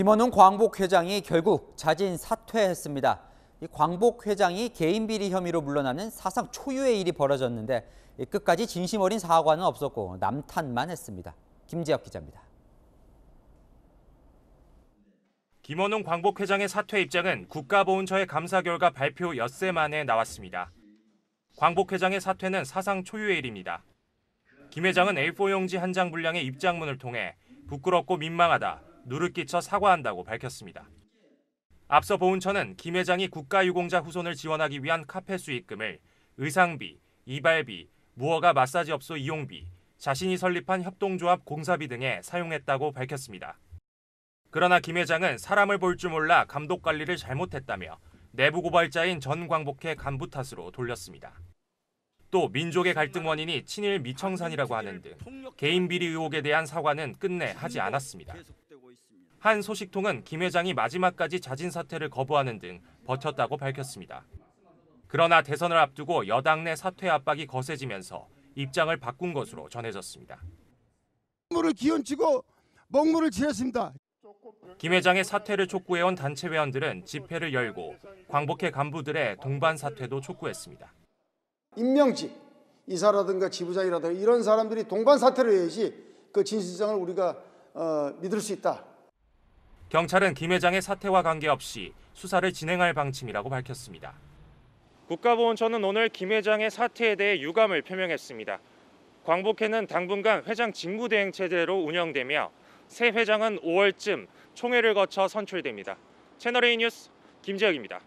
김원웅 광복 회장이 결국 자진 사퇴했습니다. 광복 회장이 개인 비리 혐의로 물러나는 사상 초유의 일이 벌어졌는데 끝까지 진심 어린 사과는 없었고 남탓만 했습니다. 김재혁 기자입니다. 김원웅 광복 회장의 사퇴 입장은 국가보훈처의 감사 결과 발표 엿새 만에 나왔습니다. 광복 회장의 사퇴는 사상 초유의 일입니다. 김 회장은 A4 용지 한 장 분량의 입장문을 통해 부끄럽고 민망하다, 누를 끼쳐 사과한다고 밝혔습니다. 앞서 보훈처는 김 회장이 국가유공자 후손을 지원하기 위한 카페 수익금을 의상비, 이발비, 무허가 마사지 업소 이용비, 자신이 설립한 협동조합 공사비 등에 사용했다고 밝혔습니다. 그러나 김 회장은 사람을 볼 줄 몰라 감독 관리를 잘못했다며 내부 고발자인 전 광복회 간부 탓으로 돌렸습니다. 또 민족의 갈등 원인이 친일 미청산이라고 하는 등 개인 비리 의혹에 대한 사과는 끝내 하지 않았습니다. 한 소식통은 김 회장이 마지막까지 자진 사퇴를 거부하는 등 버텼다고 밝혔습니다. 그러나 대선을 앞두고 여당 내 사퇴 압박이 거세지면서 입장을 바꾼 것으로 전해졌습니다. 목물을 기운치고 목물을 지렸습니다. 김 회장의 사퇴를 촉구해온 단체 회원들은 집회를 열고 광복회 간부들의 동반 사퇴도 촉구했습니다. 임명직, 이사라든가 지부장이라든가 이런 사람들이 동반 사퇴를 해야지 그 진실성을 우리가 어, 믿을 수 있다. 경찰은 김 회장의 사태와 관계없이 수사를 진행할 방침이라고 밝혔습니다. 국가보훈처는 오늘 김 회장의 사태에 대해 유감을 표명했습니다. 광복회는 당분간 회장 직무대행 체제로 운영되며 새 회장은 5월쯤 총회를 거쳐 선출됩니다. 채널A 뉴스 김재혁입니다.